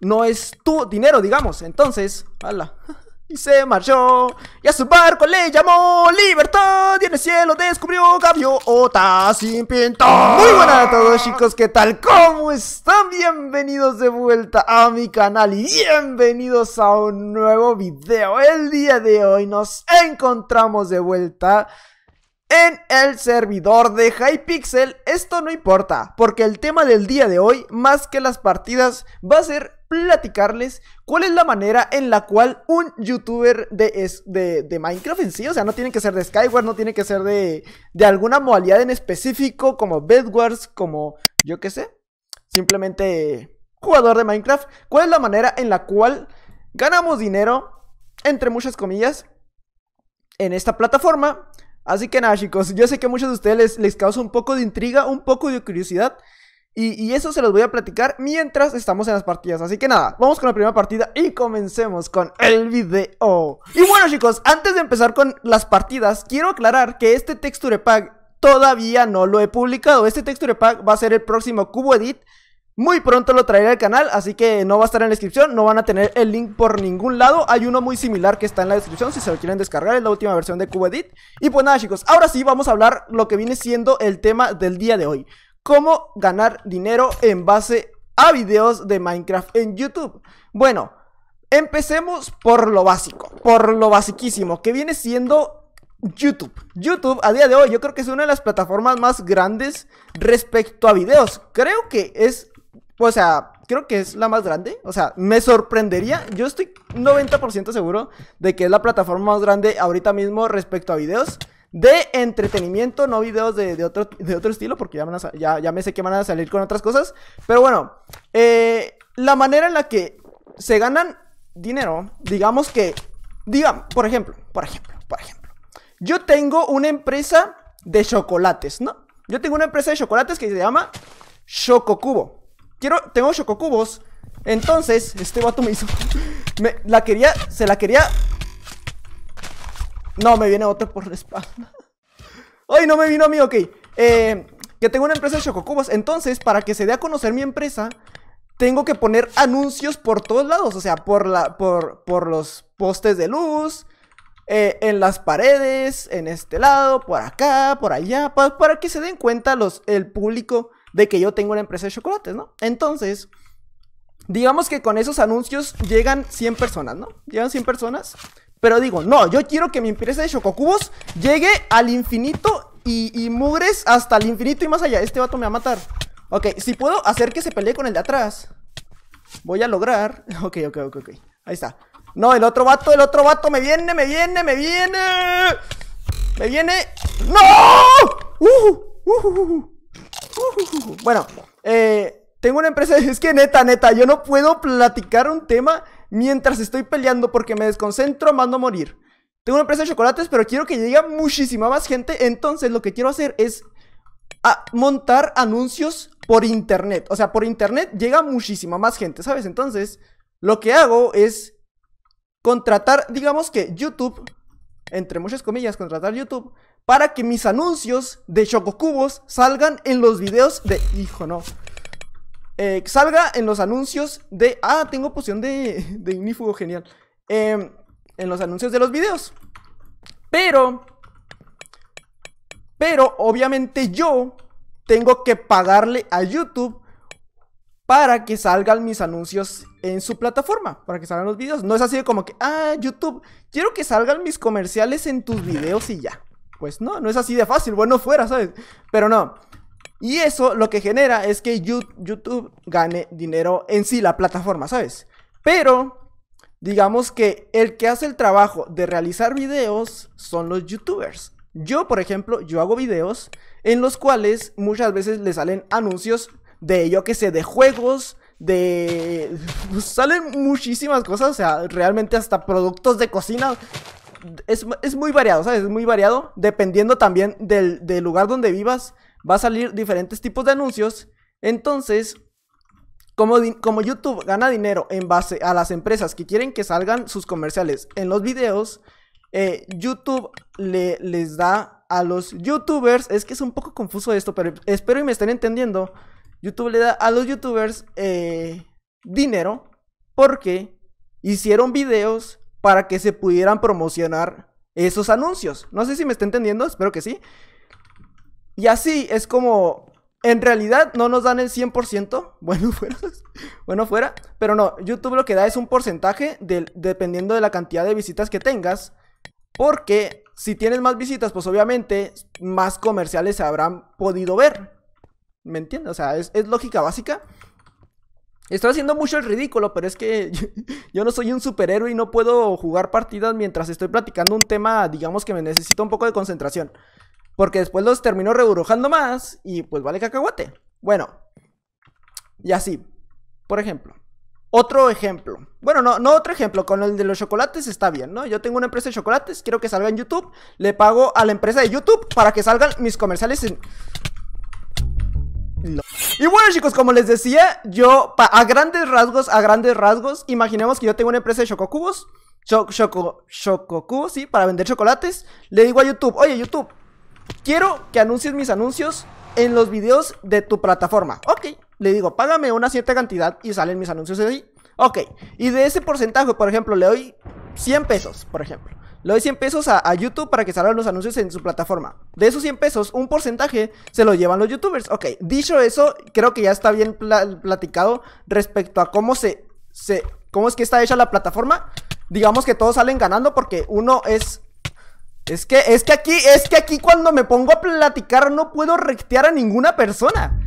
no es tu dinero, digamos. Entonces, ala. Y se marchó. Y a su barco le llamó Libertad. Y en el cielo descubrió gaviota sin pintar. Muy buenas a todos, ah. chicos. ¿Qué tal? ¿Cómo están? Bienvenidos de vuelta a mi canal. Y bienvenidos a un nuevo video. El día de hoy nos encontramos de vuelta en el servidor de Hypixel esto no importa, porque el tema del día de hoy, más que las partidas, va a ser platicarles cuál es la manera en la cual un youtuber de, de, Minecraft en sí, o sea, no tiene que ser de Skyward, no tiene que ser de, de alguna modalidad en específico, como Bedwars, como yo qué sé, simplemente jugador de Minecraft, cuál es la manera en la cual ganamos dinero, entre muchas comillas, en esta plataforma Así que nada, chicos, yo sé que a muchos de ustedes les, causa un poco de intriga, un poco de curiosidad. Y, y, eso se los voy a platicar mientras estamos en las partidas. Así que nada, vamos con la primera partida y comencemos con el video. Y bueno chicos, antes de empezar con las partidas, quiero aclarar que este texture pack todavía no lo he publicado. Este texture pack va a ser el próximo cubo edit muy pronto lo traeré al canal, así que no va a estar en la descripción, no van a tener el link por ningún lado. Hay uno muy similar que está en la descripción, si se lo quieren descargar, es la última versión de Cubedit. Y pues nada chicos, ahora sí vamos a hablar lo que viene siendo el tema del día de hoy. Cómo ganar dinero en base a videos de Minecraft en YouTube. Bueno, empecemos por lo básico, por lo basiquísimo, que viene siendo YouTube. YouTube a día de hoy yo creo que es una de las plataformas más grandes respecto a videos. Creo que es pues, o sea, creo que es la más grande. O sea, me sorprendería. Yo estoy 90% seguro de que es la plataforma más grande ahorita mismo respecto a videos de entretenimiento, no videos de, otro, de otro estilo, porque ya, ya, me sé que van a salir con otras cosas. Pero bueno, eh, la manera en la que se ganan dinero, digamos que, digan, por ejemplo, por ejemplo, por ejemplo, yo tengo una empresa de chocolates, ¿no? Yo tengo una empresa de chocolates que se llama Chococubo. Quiero, tengo chococubos Entonces, este vato me hizo La quería, se la quería No, me viene otro por la espalda Ay, no me vino a mí, ok Que eh, tengo una empresa de chococubos Entonces, para que se dé a conocer mi empresa Tengo que poner anuncios por todos lados O sea, por, la, por, por los postes de luz eh, en las paredes, en este lado, por acá, por allá, para que se den cuenta los, el público de que yo tengo una empresa de chocolates, ¿no? Entonces, digamos que con esos anuncios llegan 100 personas, ¿no? Llegan 100 personas. Pero digo, no, yo quiero que mi empresa de chococubos llegue al infinito y, y, mugres hasta el infinito y más allá. Este vato me va a matar. Ok, si puedo hacer que se pelee con el de atrás. Voy a lograr. Ok, ok, ok, ok. Ahí está. No, el otro vato, el otro vato me viene, me viene, me viene. Me viene. ¡No! ¡Uh! ¡Uh! uh. uh, uh. Uh, bueno, eh, tengo una empresa. Es que neta, neta, yo no puedo platicar un tema mientras estoy peleando porque me desconcentro, mando a morir. Tengo una empresa de chocolates, pero quiero que llegue muchísima más gente. Entonces, lo que quiero hacer es ah, montar anuncios por internet. O sea, por internet llega muchísima más gente, ¿sabes? Entonces, lo que hago es contratar, digamos que YouTube, entre muchas comillas, contratar YouTube para que mis anuncios de Chococubos salgan en los videos de... Hijo, no. Eh, salga en los anuncios de... Ah, tengo poción de, de ignífugo, genial. Em, en los anuncios de los videos. Pero... Pero obviamente yo tengo que pagarle a YouTube para que salgan mis anuncios en su plataforma, para que salgan los videos. No es así como que, ah, YouTube, quiero que salgan mis comerciales en tus videos y ya. Pues no, no es así de fácil, bueno fuera, ¿sabes? Pero no. Y eso lo que genera es que YouTube gane dinero en sí, la plataforma, ¿sabes? Pero digamos que el que hace el trabajo de realizar videos son los youtubers. Yo, por ejemplo, yo hago videos en los cuales muchas veces le salen anuncios de, yo que sé, de juegos, de... salen muchísimas cosas, o sea, realmente hasta productos de cocina es, muy variado, ¿sabes? Es muy variado. Dependiendo también del, lugar donde vivas, va a salir diferentes tipos de anuncios. Entonces, como, como, YouTube gana dinero en base a las empresas que quieren que salgan sus comerciales en los videos, eh, YouTube le, les da a los YouTubers, es que es un poco confuso esto, pero espero y me estén entendiendo, YouTube le da a los YouTubers eh, dinero porque hicieron videos para que se pudieran promocionar esos anuncios. No sé si me está entendiendo, espero que sí. Y así es como, en realidad no nos dan el 100%, bueno fuera, bueno fuera, pero no, YouTube lo que da es un porcentaje dependiendo de la cantidad de visitas que tengas, porque si tienes más visitas, pues obviamente más comerciales se habrán podido ver. ¿Me entiendes? O sea, es lógica básica. Estoy haciendo mucho el ridículo, pero es que yo no soy un superhéroe y no puedo jugar partidas mientras estoy platicando un tema, digamos que me necesito un poco de concentración. Porque después los termino reburujando más y pues vale cacahuate. Bueno, y así. Por ejemplo, otro ejemplo. Bueno, no, no otro ejemplo, con el de los chocolates está bien, ¿no? Yo tengo una empresa de chocolates, quiero que salga en YouTube, le pago a la empresa de YouTube para que salgan mis comerciales en... Y bueno chicos, como les decía, yo a grandes rasgos, a grandes rasgos, imaginemos que yo tengo una empresa de chococubos, choco, chococubos, sí, para vender chocolates. Le digo a YouTube, oye YouTube, quiero que anuncies mis anuncios en los videos de tu plataforma. Ok, le digo, págame una cierta cantidad y salen mis anuncios de ahí. Ok, y de ese porcentaje, por ejemplo, le doy 100 pesos, por ejemplo. Le doy 100 pesos a, YouTube para que salgan los anuncios en su plataforma. De esos 100 pesos, un porcentaje se lo llevan los youtubers. Ok, dicho eso, creo que ya está bien platicado respecto a cómo se, se... cómo es que está hecha la plataforma. Digamos que todos salen ganando porque uno es es que, es que aquí, es que aquí cuando me pongo a platicar no puedo rectear a ninguna persona.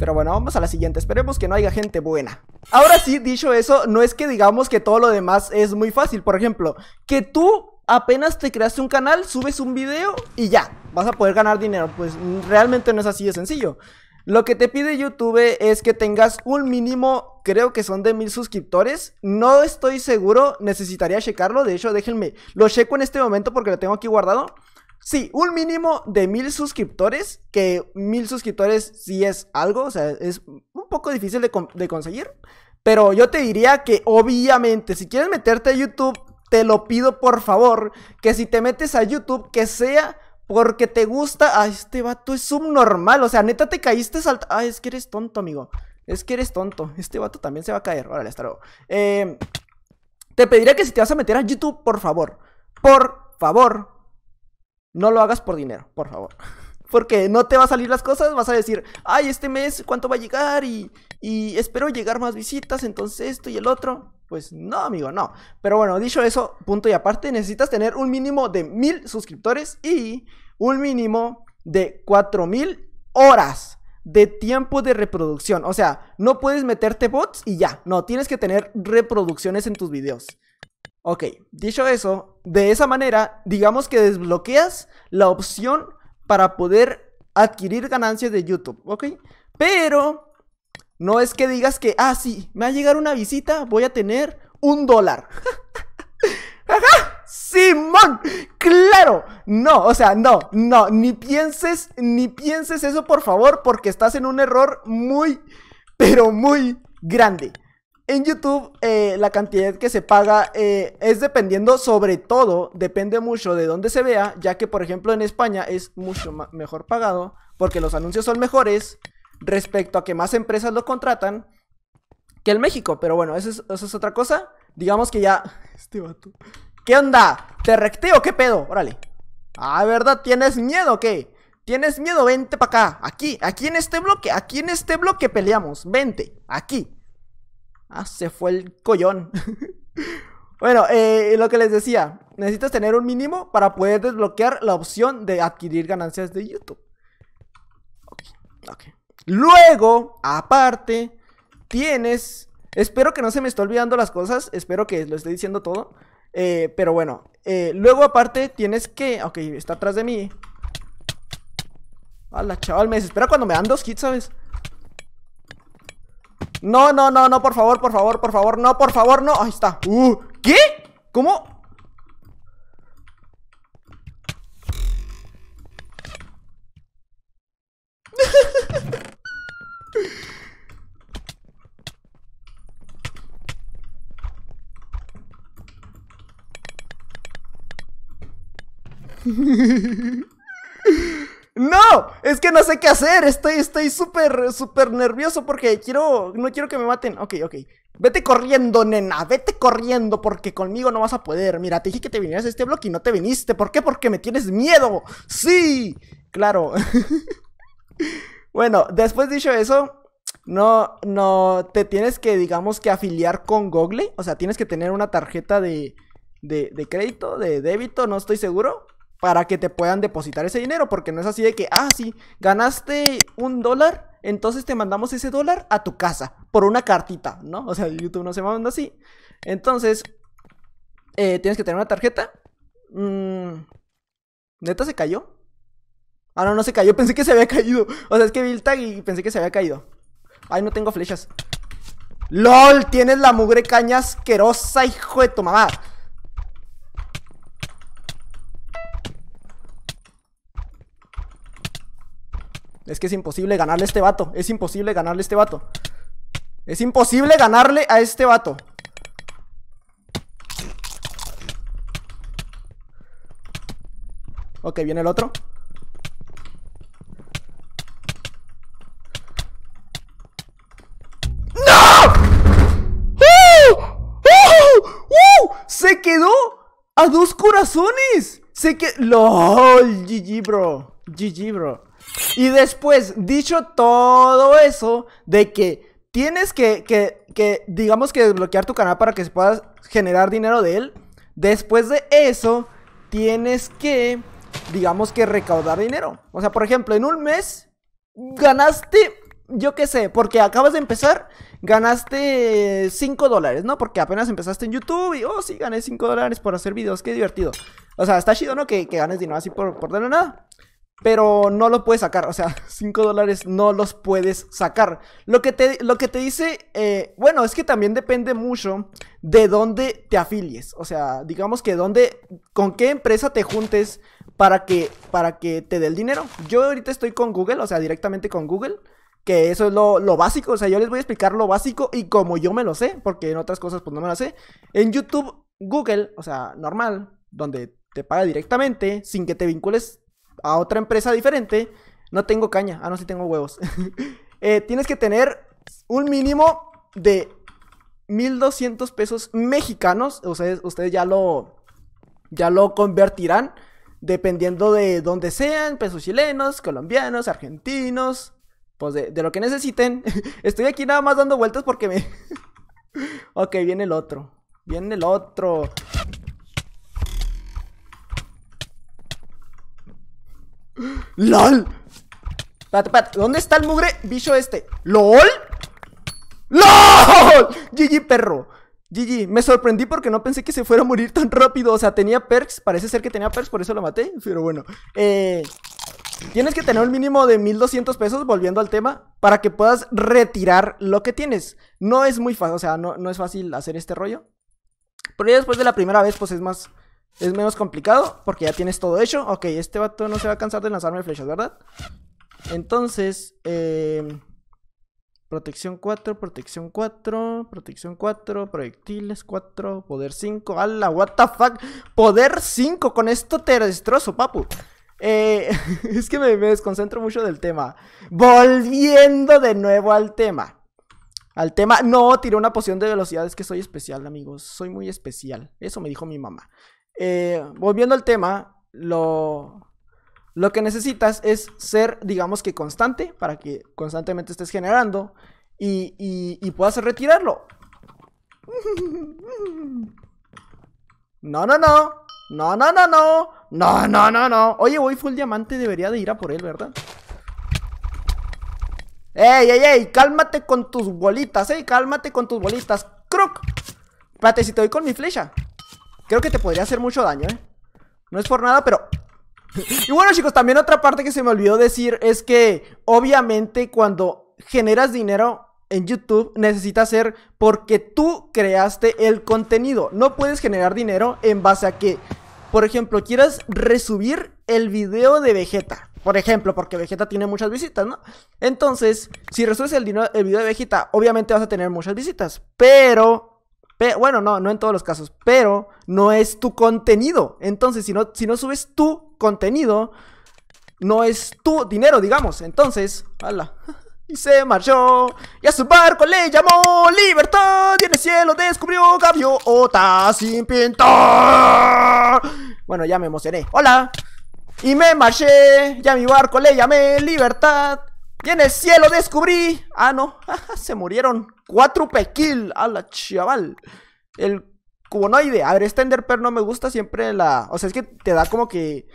Pero bueno, vamos a la siguiente. Esperemos que no haya gente buena. Ahora sí, dicho eso, no es que digamos que todo lo demás es muy fácil. Por ejemplo, que tú apenas te creaste un canal, subes un video y ya, vas a poder ganar dinero. Pues realmente no es así de sencillo. Lo que te pide YouTube es que tengas un mínimo, creo que son de mil suscriptores. No estoy seguro, necesitaría checarlo. De hecho, déjenme, lo checo en este momento porque lo tengo aquí guardado. Sí, un mínimo de mil suscriptores, que mil suscriptores sí es algo, o sea, es un poco difícil de, conseguir. Pero yo te diría que obviamente, si quieres meterte a YouTube te lo pido por favor, que si te metes a YouTube, que sea porque te gusta. a ah, este vato es subnormal. O sea, neta te caíste salta. Ay, ah, es que eres tonto, amigo. Es que eres tonto. Este vato también se va a caer. Órale, hasta luego. Eh, te pediría que si te vas a meter a YouTube, por favor. Por favor. No lo hagas por dinero, por favor. Porque no te va a salir las cosas, vas a decir, ay, este mes cuánto va a llegar y, y espero llegar más visitas, entonces esto y el otro. Pues no, amigo, no. Pero bueno, dicho eso, punto y aparte, necesitas tener un mínimo de mil suscriptores y un mínimo de cuatro mil horas de tiempo de reproducción. O sea, no puedes meterte bots y ya. No, tienes que tener reproducciones en tus videos. Ok, dicho eso, de esa manera, digamos que desbloqueas la opción para poder adquirir ganancias de YouTube, ¿ok? Pero no es que digas que, ah, sí, me va a llegar una visita, voy a tener un dólar. ¡Ajá! ¡Simón! ¡Claro! No, o sea, no, no, ni pienses, ni pienses eso, por favor, porque estás en un error muy, pero muy grande. En YouTube, eh, la cantidad que se paga eh, es dependiendo, sobre todo, depende mucho de dónde se vea, ya que, por ejemplo, en España es mucho mejor pagado, porque los anuncios son mejores, respecto a que más empresas lo contratan que el México. Pero bueno, eso es, otra cosa. Digamos que ya... Este ¿Qué onda? ¿Te recteo? ¿Qué pedo? Órale. Ah, ¿verdad? ¿Tienes miedo o qué? ¿Tienes miedo? Vente para acá. Aquí, aquí en este bloque. Aquí en este bloque peleamos. Vente. Aquí. Ah, se fue el collón. bueno, eh, lo que les decía. Necesitas tener un mínimo para poder desbloquear la opción de adquirir ganancias de YouTube. Ok, ok. Luego, aparte, tienes... Espero que no se me esté olvidando las cosas, espero que lo esté diciendo todo. Eh, pero bueno, eh, luego aparte tienes que... Ok, está atrás de mí. Hola, chaval, me desespera cuando me dan dos hits, ¿sabes? No, no, no, no, por favor, por favor, por favor, no, por favor, no. Ahí está. Uh, ¿Qué? ¿Cómo? No, es que no sé qué hacer. Estoy, estoy súper, súper nervioso porque quiero, no quiero que me maten. Ok, ok. Vete corriendo, nena. Vete corriendo porque conmigo no vas a poder. Mira, te dije que te vinieras a este bloque y no te viniste. ¿Por qué? Porque me tienes miedo. Sí, claro. bueno, después dicho eso, no, no, te tienes que, digamos que afiliar con Google. O sea, tienes que tener una tarjeta de, de crédito, de débito, no estoy seguro para que te puedan depositar ese dinero, porque no es así de que, ah, sí, ganaste un dólar, entonces te mandamos ese dólar a tu casa por una cartita, ¿no? O sea, YouTube no se manda así. Entonces, eh, tienes que tener una tarjeta. Mmm. ¿Neta se cayó? Ah, no, no se cayó, pensé que se había caído. O sea, es que vi el tag y pensé que se había caído. Ay, no tengo flechas. ¡LOL! Tienes la mugre caña asquerosa, hijo de tu mamá. Es que es imposible ganarle a este vato. Es imposible ganarle a este vato. Es imposible ganarle a este vato. Ok, viene el otro. ¡No! ¡Uh! ¡Uh! ¡Uh! ¡Se quedó a dos corazones! ¡Se quedó! ¡Lol! GG, bro. GG, bro. Y después, dicho todo eso, de que tienes que, que, que, digamos que desbloquear tu canal para que se puedas generar dinero de él. Después de eso, tienes que, digamos que recaudar dinero. O sea, por ejemplo, en un mes ganaste, yo qué sé, porque acabas de empezar, ganaste 5 dólares, ¿no? Porque apenas empezaste en YouTube y, oh, sí, gané 5 dólares por hacer videos, qué divertido. O sea, está chido, ¿no? Que, que ganes dinero así por, por de nada pero no lo puedes sacar. O sea, 5 dólares no los puedes sacar. Lo que te, lo que te dice, eh, bueno, es que también depende mucho de dónde te afilies. O sea, digamos que dónde, con qué empresa te juntes para que, para que te dé el dinero. Yo ahorita estoy con Google, o sea, directamente con Google. Que eso es lo, lo básico, o sea, yo les voy a explicar lo básico y como yo me lo sé, porque en otras cosas pues no me lo sé. En YouTube, Google, o sea, normal, donde te paga directamente, sin que te vincules a otra empresa diferente, no tengo caña. Ah, no, sí tengo huevos. Eh, tienes que tener un mínimo de 1200 pesos mexicanos. Ustedes, ya lo. Ya lo convertirán. Dependiendo de donde sean. Pesos chilenos, colombianos, argentinos. Pues de, de lo que necesiten. Estoy aquí nada más dando vueltas porque me. ok, viene el otro. Viene el otro. ¡Lol! Espérate, espérate. ¿Dónde está el mugre bicho este? ¿LOL? ¡LOL! GG, perro. GG, me sorprendí porque no pensé que se fuera a morir tan rápido. O sea, tenía perks. Parece ser que tenía perks, por eso lo maté. Pero bueno. Eh, tienes que tener un mínimo de 1200 pesos, volviendo al tema, para que puedas retirar lo que tienes. No es muy fácil, o sea, no, no es fácil hacer este rollo. Pero ya después de la primera vez, pues es más, es menos complicado porque ya tienes todo hecho. Ok, este vato no se va a cansar de lanzarme flechas, ¿verdad? Entonces, eh, protección 4, protección 4, protección 4, proyectiles 4, poder 5. ala what the fuck! Poder 5, con esto te destrozo, papu. Eh, es que me, me desconcentro mucho del tema. Volviendo de nuevo al tema. Al tema, no, tiré una poción de velocidad, es que soy especial, amigos. Soy muy especial. Eso me dijo mi mamá. Eh, volviendo al tema, lo, lo que necesitas es ser, digamos que constante, para que constantemente estés generando y, puedas retirarlo. No, no, no. No, no, no, no. No, no, no, no. Oye, voy full diamante, debería de ir a por él, ¿verdad? ¡Ey, ey, ey! Cálmate con tus bolitas, eh. Cálmate con tus bolitas. ¡Croc! Espérate, si te doy con mi flecha. Creo que te podría hacer mucho daño, ¿eh? No es por nada, pero... y bueno, chicos, también otra parte que se me olvidó decir es que... Obviamente, cuando generas dinero en YouTube necesita ser porque tú creaste el contenido. No puedes generar dinero en base a que, por ejemplo, quieras resubir el video de Vegeta. Por ejemplo, porque Vegeta tiene muchas visitas, ¿no? Entonces, si resubes el, el video de Vegeta, obviamente vas a tener muchas visitas. Pero bueno, no, no en todos los casos, pero no es tu contenido. Entonces, si no, si no subes tu contenido, no es tu dinero, digamos. Entonces, ala. Y se marchó. Y a su barco le llamó Libertad. Y en el cielo descubrió gaviota sin pintar. Bueno, ya me emocioné. ¡Hola! Y me marché. Ya a mi barco le llamé Libertad. Y en el cielo descubrí. Ah, no. Se murieron. Cuatro pequil A la chaval. El cubonoide. A ver, este Enderpearl no me gusta siempre la. O sea, es que te da como que.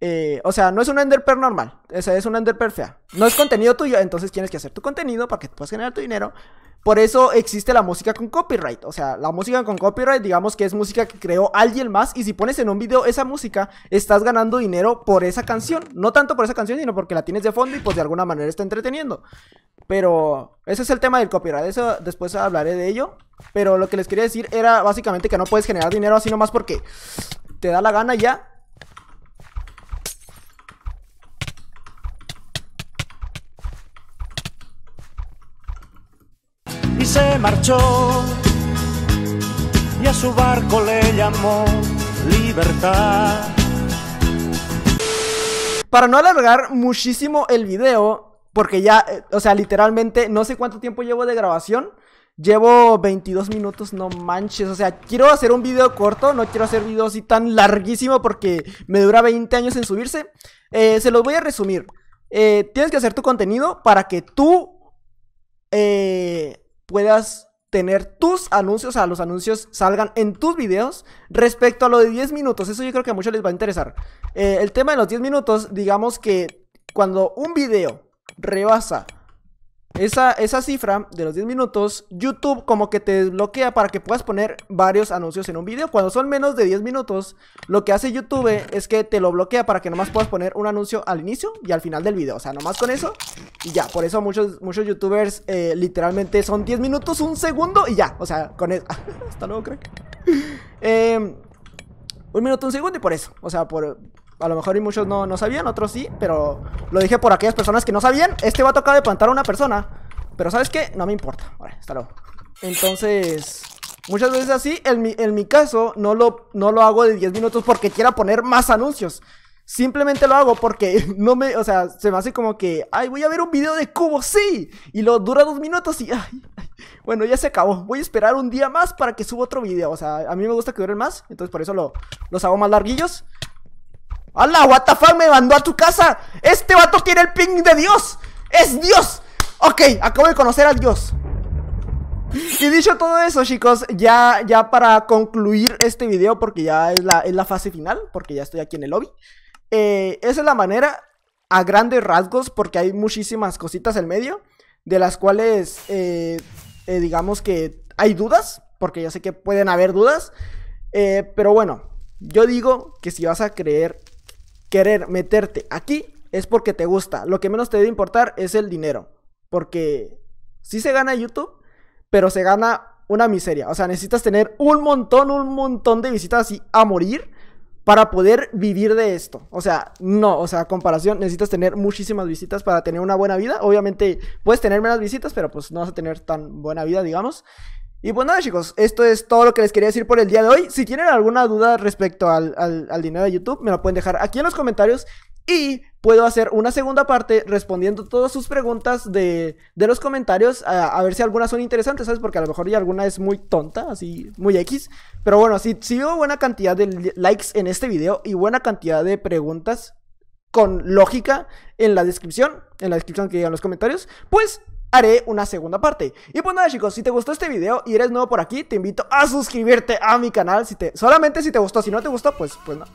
Eh, o sea, no es un Enderpearl normal. O sea, es un Enderpearl fea. No es contenido tuyo. Entonces tienes que hacer tu contenido para que puedas generar tu dinero. Por eso existe la música con copyright. O sea, la música con copyright, digamos que es música que creó alguien más. Y si pones en un video esa música, estás ganando dinero por esa canción. No tanto por esa canción, sino porque la tienes de fondo y pues de alguna manera está entreteniendo. Pero ese es el tema del copyright. Eso después hablaré de ello. Pero lo que les quería decir era básicamente que no puedes generar dinero así nomás porque te da la gana ya. se marchó y a su barco le llamó libertad. Para no alargar muchísimo el video, porque ya, eh, o sea, literalmente no sé cuánto tiempo llevo de grabación. Llevo 22 minutos, no manches. O sea, quiero hacer un video corto, no quiero hacer videos así tan larguísimo porque me dura 20 años en subirse. Eh, se los voy a resumir. Eh, tienes que hacer tu contenido para que tú eh, puedas tener tus anuncios, o sea, los anuncios salgan en tus videos respecto a lo de 10 minutos. Eso yo creo que a muchos les va a interesar. Eh, el tema de los 10 minutos, digamos que cuando un video rebasa esa, cifra de los 10 minutos, YouTube como que te desbloquea para que puedas poner varios anuncios en un video. Cuando son menos de 10 minutos, lo que hace YouTube es que te lo bloquea para que nomás puedas poner un anuncio al inicio y al final del video. O sea, nomás con eso y ya. Por eso muchos, muchos youtubers eh, literalmente son 10 minutos, un segundo y ya. O sea, con eso. Hasta luego, creo. Em, un minuto, un segundo y por eso. O sea, por, a lo mejor y muchos no, no sabían, otros sí, pero lo dije por aquellas personas que no sabían. Este vato acaba de plantar a una persona. Pero ¿sabes qué? No me importa. Vale, hasta Entonces, muchas veces así, en mi, caso, no lo, no lo hago de 10 minutos porque quiera poner más anuncios. Simplemente lo hago porque no me, o sea, se me hace como que, ay, voy a ver un video de cubo, sí, y lo dura dos minutos y, ay, bueno, ya se acabó. Voy a esperar un día más para que suba otro video, o sea, a mí me gusta que duren más, entonces por eso lo, los hago más larguillos. ¡Hala, what ¡Me mandó a tu casa! ¡Este vato tiene el ping de Dios! ¡Es Dios! Ok, acabo de conocer a Dios. Y dicho todo eso, chicos, ya, ya para concluir este video, porque ya es la, la fase final, porque ya estoy aquí en el lobby. Eh, esa es la manera, a grandes rasgos, porque hay muchísimas cositas en medio, de las cuales, eh, eh, digamos que hay dudas, porque ya sé que pueden haber dudas. pero bueno, yo digo que si vas a creer querer meterte aquí es porque te gusta. Lo que menos te debe importar es el dinero. Porque sí se gana YouTube, pero se gana una miseria. O sea, necesitas tener un montón, un montón de visitas y a morir para poder vivir de esto. O sea, no, o sea, comparación, necesitas tener muchísimas visitas para tener una buena vida. Obviamente puedes tener menos visitas, pero pues no vas a tener tan buena vida, digamos. Y pues nada chicos, esto es todo lo que les quería decir por el día de hoy. Si tienen alguna duda respecto al, dinero de YouTube, me la pueden dejar aquí en los comentarios. Y puedo hacer una segunda parte respondiendo todas sus preguntas de, los comentarios. A, ver si algunas son interesantes, ¿sabes? Porque a lo mejor ya alguna es muy tonta, así, muy X. Pero bueno, si, si buena cantidad de likes en este video y buena cantidad de preguntas con lógica en la descripción, en la descripción que digan los comentarios, pues haré una segunda parte. Y pues nada chicos, si te gustó este video y eres nuevo por aquí, te invito a suscribirte a mi canal, si te, solamente si te gustó, si no te gustó, pues, pues no.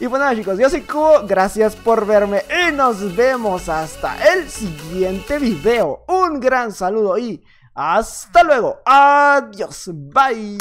y pues nada chicos, yo soy Cubo, gracias por verme y nos vemos hasta el siguiente video. Un gran saludo y hasta luego, adiós, bye.